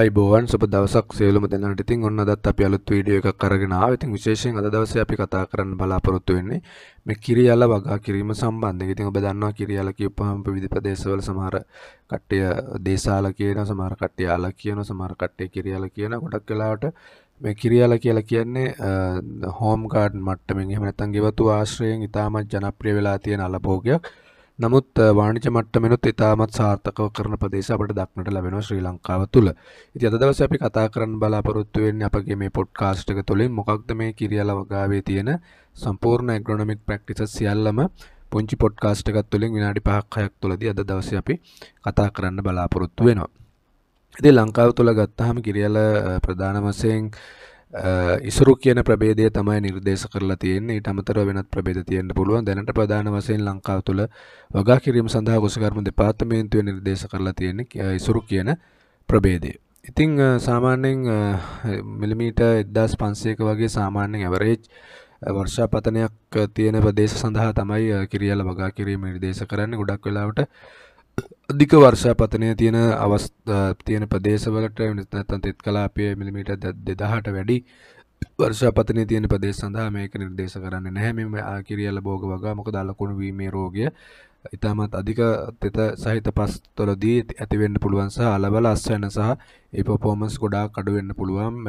අයිබෝවන් සුප දවසක් සියලුම දෙනාට ඉතින් ඔන්න අදත් අපි අලුත් වීඩියෝ එකක් අරගෙන ආවා. ඉතින් විශේෂයෙන් අද දවසේ අපි කතා කරන්න බලාපොරොත්තු වෙන්නේ මේ කිරියල වගා කිරීම සම්බන්ධයෙන්. ඉතින් ඔබ දන්නවා කිරියල කියපුවාම විවිධ ප්‍රදේශවල සමහර කට්ටිය දේශාල කියනවා, සමහර කට්ටිය අල කියනවා, සමහර කට්ටිය කිරියල කියනවා. ගොඩක් වෙලාවට මේ කිරියල කියලා කියන්නේ හෝම් ගාඩන් මට්ටමින් එහෙම නැත්නම් ගෙවතු ආශ්‍රයෙන් ඉතාමත් ජනප්‍රිය වෙලා තියෙන අලභෝගයක්. නමුත් වාණිජ මට්ටමෙනුත් ඉතාමත් සාර්ථකව කරන ප්‍රදේශ අපට දක්නට ලැබෙනවා ශ්‍රී ලංකාව තුළ. ඉතින් අද දවසේ අපි කතා කරන්න බලාපොරොත්තු වෙන්නේ අපගේ මේ පොඩ්කාස්ට් එක තුළින් මොකක්ද මේ කිරියල වගාවේ තියෙන සම්පූර්ණ ඇග්‍රොනොමික් ප්‍රැක්ටිසස් සියල්ලම පුංචි පොඩ්කාස්ට් එකක් තුළින් විනාඩි 5ක් 6ක් තුළදී අද දවසේ අපි කතා කරන්න බලාපොරොත්තු වෙනවා. ඉතින් ලංකාව තුළ ගත්තාම කිරියල ප්‍රධාන වශයෙන් ඉසුරු කියන ප්‍රබේදය තමයි නිර්දේශ කරලා තියෙන්නේ ඊට අමතරව වෙනත් ප්‍රබේද තියෙන්න පුළුවන් දැනට ප්‍රධාන වශයෙන් ලංකාව තුළ වගා කිරීම සඳහා කුසකර්ම දෙපාර්තමේන්තුව නිර්දේශ කරලා තියෙන්නේ ඉසුරු කියන ප්‍රබේදය. ඉතිං සාමාන්‍යයෙන් මිලිමීට එදදාස් පන්සේක වගේ සාමාන්‍යෙන් ඇවරේජ් වර්ෂාපතනයක් තියෙන ප්‍රදේශ සඳහා තමයි කිරියල වගා කිරීම නිර්දේශ කරන්න ගොඩක් වෙලාවට අධික වර්ෂාපතනය තියෙන අවස් තියෙන ප්‍රදේශවලට නැත්තන් තෙත් කලාපය මිලිමීට දෙදහට වැඩි වර්ෂාපතනය තියෙන ප්‍රදේ සඳහා මේක නිර්දේශ කරන්න නැහැම ආකිරියල බෝග වගා මොක දලකුණු වීමේ රෝගය ඉතාමත් අධික තෙත සහිත පස් තොලදී ඇතිවෙන්න පුළුවන් සහ අලබල අස්සයන සහ ඒ පොපෝමස් ගොඩා කඩුවෙන්න පුළුවන්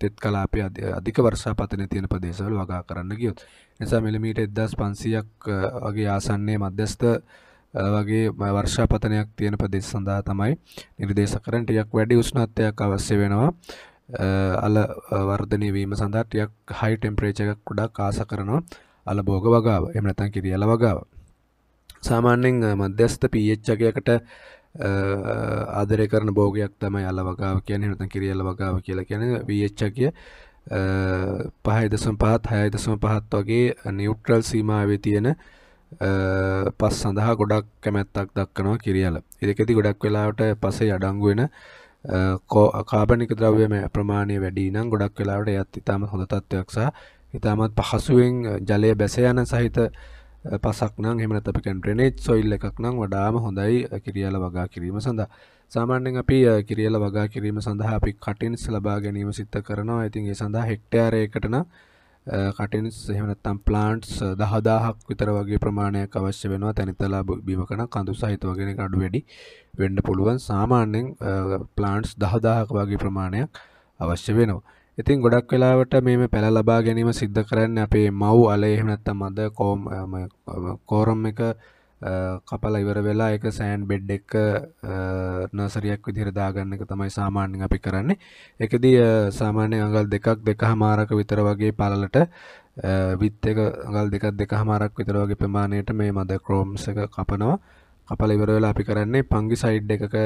තෙත් කලාපය අධික වර්ෂාපතන තියෙන ප්‍රදේශවල වගා කරන්න ගියොත් නිසා මිලිමීට එදස් පන්සියක් වගේ ආසන්නේ මධ්‍යස්ථ වගේ වර්ෂාපතනයක් තියෙන ප්‍රදේශ සඳහා තමයි නිර්දේශ කරන ටිකක් වැඩි උෂ්ණත්වයක් අවශ්‍ය වෙනවා අල වර්ධනය වීම සඳහා ටිකක් හයි ටෙම්පරේච එකක් ගොඩක් ආස කරනවා අල භෝග වගාව එහෙම නැත්නම් කිරියල වගාව සාමාන්‍යයෙන් මධ්‍යස්ථ pH එකකට ආදරය කරන භෝගයක් තමයි අල වගාව කියන්නේ නැත්නම් කිරියල වගාව කියලා කියන්නේ pH එකේ පහයි දසම පහත් හයයි දසම පහත් වගේ නිියුට්‍රල් සීමාවේ තියෙන පස් සඳහා ගොඩක් කැමැත්තක් දක්කනවා කිරියල එදකෙති ගොඩක් වෙලාවට පසේ අඩංගුවෙන කෝ අකාපනික ද්‍රව්‍යම ප්‍රමාණය වැඩි නම් ගොඩක් වෙලාවට යත් ඉතාම හොඳ තත්ත්වයක් සහ ඉතාමත් පහසුවෙන් ජලය බැසයන සහිත පසක් නම් එමනත අපි කැන්ට්‍රනේච් සොයිල් එකක් නම් වඩාම හොඳයි කිරියල වගා කිරීම සඳහා සාමාන්‍යෙන් අපි කිරියල වගා කිරීම සඳහා අපි කටින්ස් ලබා ගැනීම සිත්ත කරනවා ඉතින් ඒ සඳහා හෙක්ටයාරයකටන කටන්ස් එහෙමනත්තම් ප්ලාන්ට්ස් දහදාහක් විතර වගේ ප්‍රමාණයක් අවශ්‍ය වෙනවා තැනිතලා බීම කන කඳු සහිත වගෙන කඩු වැඩි වෙන්න පුළුවන් සාමාන්‍යෙන් ප්ලාන්ට්ස් දහදාහක් වගේ ප්‍රමාණයක් අවශ්‍ය වෙනවා ඉතින් ගොඩක් වෙලාවට මේම පැළ ලබා ගැනීම සිද්ධ කරන්න අපේ මව් අල එහෙමනත්ත මද කෝම් කෝරම් එක කපල ඉවර වෙලා එක සෑන් බෙඩ් එක නසරයක් විදිරදාගන්න එක තමයි සාමාන්‍යෙන් අපි කරන්නේ එකදී සාමාන්‍ය අඟල් දෙකක් දෙක හමාරක විතර වගේ පලලට විත් එක අඟල් දෙකක් දෙක හමාරක් විතර වගේ ප්‍රමාණයට මේ මද ක්‍රෝම්ස එක කපනවා කපල ඉවරවෙලා අපි කරන්නේ පංගි සයිඩ් එකක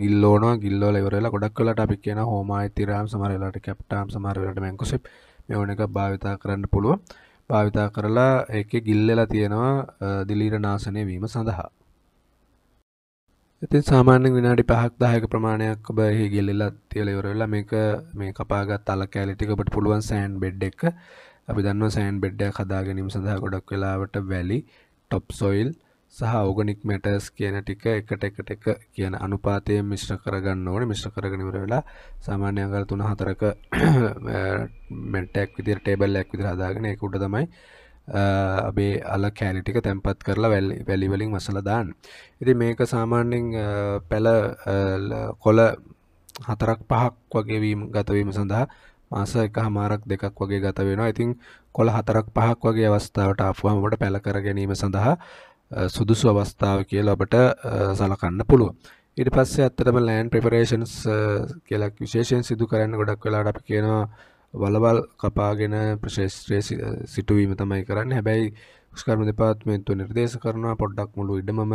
ගිල්ලෝන ගිල්ලෝල ඉවරලා ගොඩක් වෙලට අපි කියන හෝමයි තිරාම් සමරලාට කැප්ටාම් සමරලට මැංකුසිප් මෙ ඕන එක භාවිතා කරන්න පුළුවන් භාවිතා කරලා එක ගිල්ලලා තියෙනවා දිලීර නාසනය වීම සඳහා ඉතින් සාමාන්‍යෙන් විනාඩි පහක් දායක ප්‍රමාණයක් ඔබ එහි ගෙල්ලලා තියලා ඉවර වෙලා මේක මේ කපාගත් අල කෑලි ටික ඔබට පුළුවන් සෑන්ඩ් බෙඩ් එක අපි දන්නවා සෑන්ඩ් බෙඩ් එකක් හදා ගැනීම සඳහා ගොඩක් වෙලාවට වැලි ටොප් සොයිල් සහ ඕගනික් මැටර්ස් කියන ටික එකට එකට එක කියන අනුපාතයෙන් මිශ්‍ර කරගන්න ඕනේ මිශ්‍ර කරගෙන ඉවර වෙලා සාමාන්‍ය අඟල් 3 4ක මැටයක් විදියට ටේබල් එකක් විදියට හදාගෙන ඒක උඩ තමයි අපේ අල කෑලි ටික තැම්පත් කරලා වැලි වලින් මසලා දාන්න. ඉතින් මේක සාමාන්‍යයෙන් පැල කොළ හතරක් පහක් වගේ වීම ගත වීම සඳහා මාස එකහමාරක් දෙකක් වගේ ගත වෙනවා. ඉතින් කොළ හතරක් පහක් වගේ අවස්ථාවට ආපුවම අපිට පැල කර ගැනීම සඳහා සුදුසු අවස්ථාව කියලා අපට සලකන්න පුළුවන්. ඊට පස්සේ ඇත්තටම ලෑන්ඩ් ප්‍රිපරේෂන්ස් කියලා විශේෂයෙන් සිදු කරන්න ගොඩක් වෙලාවට අපි කියනවා වලවල් කපාගෙන ප්‍රශේෂ්ත්‍රයේ සිටුවීම තමයි කරන්න හැබැයි ස්කර්ම දෙපාත්මේන්තුව නිර්දේශ කරනවා පොඩ්ඩක් මුළු ඉඩමම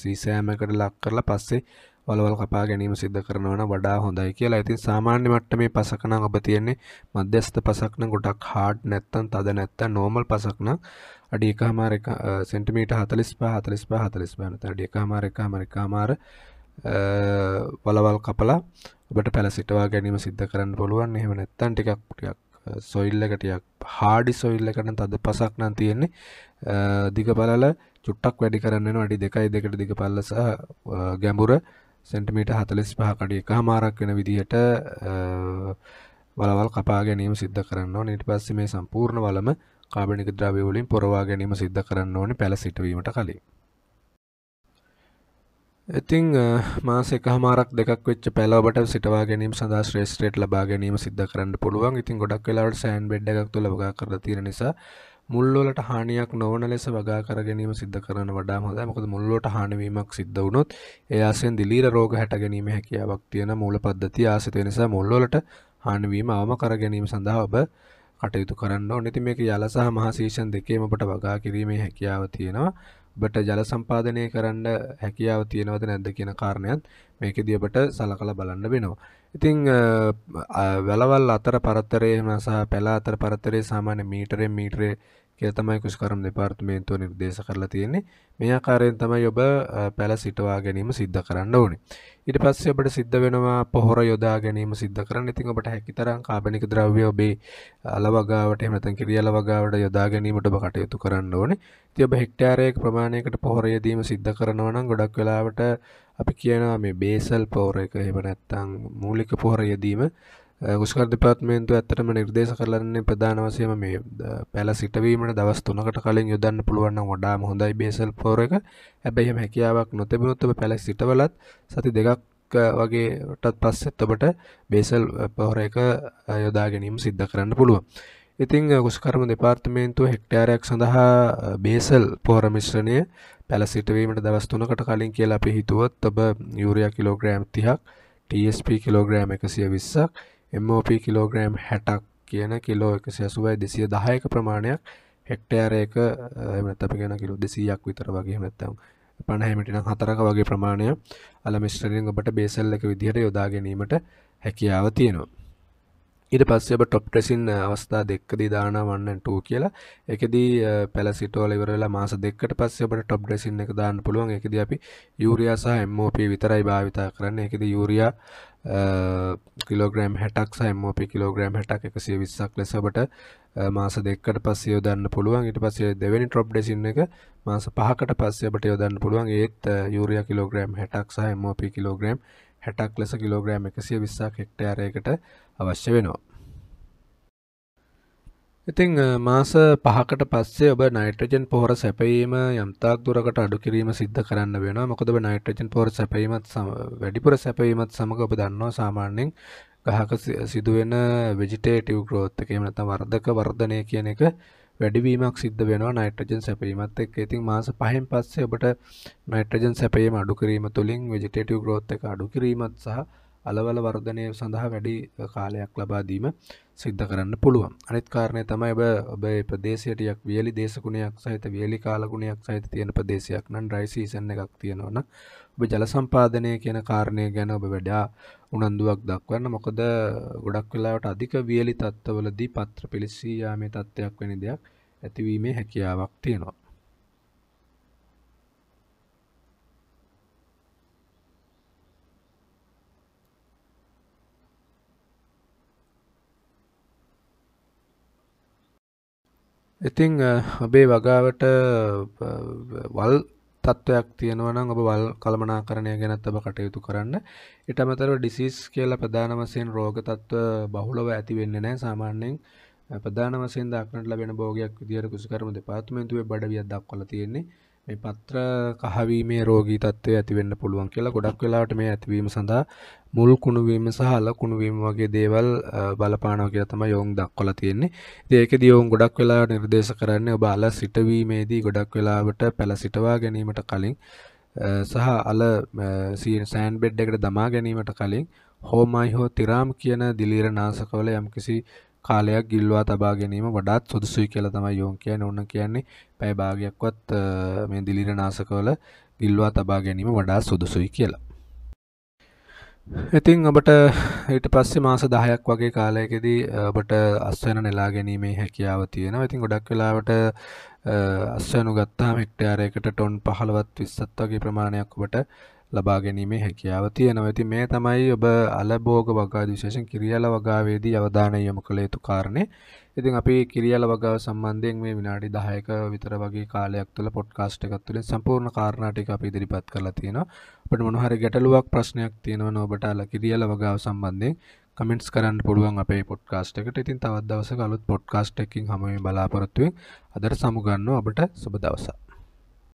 සීසෑමකට ලක් කරලා පස්සේ වලවල් කපා ගැනීම සිද්ධ කරනවන වඩා හොඳයි කියලා ඉතින් සාමාන්‍ය මට්ට මේ පසකන ඔබ තියෙන්නේ මධ්‍යස්ථ පසක්න ගොඩක් හාඩ් නැත්තන් තද නැත්ත නෝමල් පසක්න අඩි එකහමාර සෙන්ටිමීට හතලිස් පා හතලිස් පා හතලිස් බානත අඩි එකහමාර එක මරිකාමාර වලවල් කපලා ඔබට පැලසිටවා ගැනීම සිද්ධ කරන්න පුළුවන් එහෙම නැත්තන් ටිකක් ටිකක් සොයිල්ලකටයක් හාඩි සොයිල්ලකන තද පසක් නම් තියෙන්නේ දිග පලල චුට්ටක් වැඩි කරන්න අඩි දෙකයි දෙකට දිග පල්ලස ගැඹුර සෙන්ටමීට හතලෙස් පහකඩිය එක හමාරක් වෙන විදිහට වලවල් කපා ගැනීම සිද්ධ කරන්න නිට පස්ස මේ සම්පූර්ණ වලම කාබනික ද්‍රවවලින් පොරවා ගැනීම සිද්ධ කරන්න ඕනි පැළ සිටවීමට කලින් ඉතිං මාස එකහමාරක් දෙකක් වෙච් පැලවට සිටවා ගැනීම සඳහා ශ්‍රේෂ්ට්‍රේට් ලබා ගැනීම සිද්ධ කරන්න පුළුවන් ඉතින් ගොඩක් වෙලාට සෑන් බෙඩ් එකක් තුළ ලබා කර තියෙන නිසා මුල්ලොලට හානියක් නොවන ලෙස වගා කර ගැනීම සිද්ධ කරන වඩා හොඳ මොකද මුල්ලොට හානිවීමක් සිද්ධ වුණොත් එයාසෙන් දිලීර රෝග හැට ගැනීම හැකියාවක් තියෙන මූල පද්ධති ආසිතය නිසා මුල්ලොලට හානිවීම අවම කර ගැනීම සඳහා ඔබ කටයුතු කරන්න ඕනෙති මේක යලසහ මහාශේෂන් දෙකේම ඔබට වගා කිරීමේ හැකියාව තියෙනවා බට ජල සම්පාදනය කරන්න හැකියාව තියෙනවද නැද්ද කියන කාරණයත් මේක දියබට සලකළ බලන්න වෙනවා. ඉතිං වැලවල් අතර පරත්තරේ මසා පැලා අතර පරත්තරේ සාමාන්‍ය මීටරෙන් මීටරේ කියල තමයි කුෂ්කරම් දෙපාර්තමේන්තුව නිර්දේශ කරලා තියෙන්නේ මේ ආකාරයෙන් තමයි ඔබ පැල සිටවා ගැනීම සිද්ධ කරන්න ඕනේ ඊට පස්සේ ඔබට සිද්ධ වෙනවා පොහොර යොදා ගැනීම සිද්ධ කරන්න ඉතින් ඔබට හැකිතරම් කාබනික ද්‍රව්‍ය ඔබේ අලවගාවට එහෙම නැත්නම් කිරියල වගාවට යොදා ගැනීමට ඔබ කටයුතු කරන්න ඕනේ ඉතින් ඔබ හෙක්ටයාරයක ප්‍රමාණයකට පොහොර යෙදීම සිද්ධ කරනවා නම් ගොඩක් වෙලාවට අපි කියනවා මේ බේසල් පොහොර එක එහෙම නැත්නම් මූලික පොහොර යෙදීම ගුෂ්කර දෙපාත්මේන්තු ඇත්තටම නිර්දේශ කරලන්නේ ප්‍රධාන වසයම මේ පැල සිටවීමට දවස් තුනකට කලින් යොදන්න පුළුවන් වඩාම හොඳයි බේසල් පෝර එක හැබැයි එහෙම හැකියාවක් නොතිබුණොත් ඔබ පැල සිටවලත් සති දෙකක් වගේටත් පස්සෙත් ඔබට බේසල් පෝර එක යොදා ගැනීම සිද්ධ කරන්න පුළුවන්. ඉතිං ගුස්කරම දෙපාර්තමේන්තුව හෙක්ටෑරයක් සඳහා බේසල් පෝරමිශ්‍රණය පැල සිටවීමට දවස්තුනකට කලින් කියලා අපි හිතුවත් ඔබ යුරයා කිලෝග්‍රෑම් තිහක් TSP කිලෝග්‍රෑම් එකසිය විස්සක් එමෝප කිලෝග්‍රෑම් හැටක් කියන කිලෝ එක සැසුවයි දෙසිය දහයක ප්‍රමාණයක් හෙක්ටෑරයක එමත් අපි ගෙන කිලු දෙසීයක් විතර වගේ නැත්තම් පණහැමිටින හතරක වගේ ප්‍රමාණය අල මිශ්‍රරින් ඔබට බේසල් එක විදිහට යොදා ගැනීමට හැකියාව තියෙනවා ඊට පස්සේබ ටොප් ට්‍රෙසින් අවස්ථා දෙක්කදී දාන වන්න ටූ කියලා එකදී පැල සිටෝල ඉවරලා මාස දෙකට පස්සේබට ටොප් ඩෙසින් එක දාන්න පුළුවන් එකද අපි යුරයාසාහ එම්මෝප විතරයි භාවිතා කරන්න එකද යුරයා කිලෝග්‍රම් හැටක් සයිමෝප කිලෝග්‍රම් හැටක් එකසිය විස්සක් ලෙසබට මාස දෙකට පස්සේ යොදන්න පුළුවන් ඊට පස්සේ දෙවැනි ටොප් ඩෙසින් එක මාස පහකට පස්සේබට යොදන්න පුළුවන් ඒත් යුරයා කිලෝග්‍රම් හැටක් සහ එමෝප කිලෝග්‍රම් හැටක් ලෙස කිලෝග්‍රම් එකසිය විස්සක් හෙක්ටයාරයකට අවශ්‍ය වෙනවා. ඉතිං මාස පහකට පස්සේ ඔබ නයිට්‍රජන් පොහොර සැපීම යම්තාක් දුරකට අඩු කිරීම සිද්ධ කරන්න වෙන මොකද නයිට්‍රජන් පොර සැපීමත් වැඩිපුර සැපීමත් සමඟ ඔබ දන්නවා සාමාන්‍යෙන් ගහක සිදුවෙන වෙජිටේටව් ග්‍රෝත්ත එකමනත වර්ධක වර්ධනය කියන එක වැඩිවීමක් සිද්ධ වෙනවා නයිට්‍රජන් සැපීමත් එක් ඉතින් මාස පහෙන් පස්සේ ඔබට නයිට්‍රජන් සැපීම අඩු කිරීම තුළින් වෙජිටේටව් ග්‍රෝත් එක අඩු කිරීමත් සහ අලවල වර්ධනය සඳහා වැඩි කාලයක් ලබාදීම සිද්ධ කරන්න පුළුවන් අනිත් කාරණය තමයි ඔබ ඔබේ ප්‍රදේශයටයක් වියලි දේශකුණයක් සහිත වියලි කාලගුණයක් සහිත තියෙන ප්‍රදේශයක් නම් ඩ්‍රයිසීසන් එකක් තියෙනවන ඔබ ජලසම්පාදනය කියන කාරණය ගැන ඔබ වැඩා උනන්දුවක් දක්වන්න මොකද ගොඩක් වෙලාවට අධික වියලි තත්ත්වලදී පත්‍ර පිලිස්සීයාමේ තත්ත්වයක් වැනි දෙයක් ඇතිවීමේ හැකියාවක් තියෙනවා ඉතිං ඔබේ වගාවට වල් තත්ත්වයක් තියෙනවනම් ඔබ වල් කළමනා කරණය ගැනත් ඔබ කටයුතු කරන්න එට අමතරව ඩිසිස් කියලා ප්‍රධාන වසයෙන් රෝග තත්ත්ව බහුලව ඇති වෙන්න නෑ සාමාන්‍යයෙන් ප්‍රධාන වසෙන් දක්නට ලබෙන බෝගයක් විදිර කුසිකරම දෙපාත්මේන්තුවේ බඩවියක් දක්වල තියෙන්නේ මේ පත්‍ර කහවීමේ රෝගී තත්ත්වය ඇතිවෙන්න පුළුවන් කියලා ගොඩක් වෙලාට මේ ඇතිවීම සඳහා මුල් කුණුවීම සහල කුණුවීම වගේ දේවල් බලපානෝ කියලා තමයි යෝන් දක්වලා තියෙන්නේ. ඉතින් ඒකෙදී යෝන් ගොඩක් වෙලාවට නිර්දේශ කරන්නේ ඔබ අල සිටීමේදී ගොඩක් වෙලාවට පැල සිටවා ගැනීමට කලින් සහ අල සෑන් බෙඩ් එකට දමා ගැනීමට කලින් හෝමයි හෝ තිරාම් කියන දිලීර නාසකවල යම්කිසි කාලයක් ගිල්වා තබා ගැනීම වඩාත් සුදුසුයි කියලා තමයි යෝන් කියන්නේ. ඕන කියන්නේ පැය භාගයක්වත් මේ දිලිර නාසකවල ගිල්වා තබා ගැනීම වඩාත් සුදුසුයි කියලා. ඉතින් ඔබට ඊට පස්සේ මාස 10ක් වගේ කාලයකදී ඔබට අස්වැන්න නෙලා ගැනීමේ හැකියාව තියෙනවා. ඉතින් ගොඩක් වෙලාවට අස්වැනු ගත්තාම හෙක්ටයාරයකට ටොන් 15ත් 20ත් වගේ ප්‍රමාණයක් ඔබට ලබා ගැනීමේ හැකියාව තියෙනවා. ඉතින් මේ තමයි ඔබ අලභෝග වගාද විශේෂයෙන් කිරියල වගාවේදී අවධානය යොමු කළ යුතු කාරණේ. ඉතින් අපි කිරියල වගාව සම්බන්ධයෙන් මේ විනාඩි 10ක විතර වගේ කාලයක් තුළ පොඩ්කාස්ට් එකක් තුළින් සම්පූර්ණ කාරණා ටික අපි ඉදිරිපත් කරලා තියෙනවා. ඔබට මොන හරි ගැටලුවක් ප්‍රශ්නයක් තියෙනවා නම් ඔබට අල කිරියල වගාව සම්බන්ධයෙන් කමෙන්ට්ස් කරන්න පුළුවන් අපේ පොඩ්කාස්ට් එකට. ඉතින් තවත් දවසක අලුත් පොඩ්කාස්ට් එකකින් හමු වෙමින් බලාපොරොත්තු වෙමින් අදට සමුගන්නවා ඔබට සුබ දවසක්.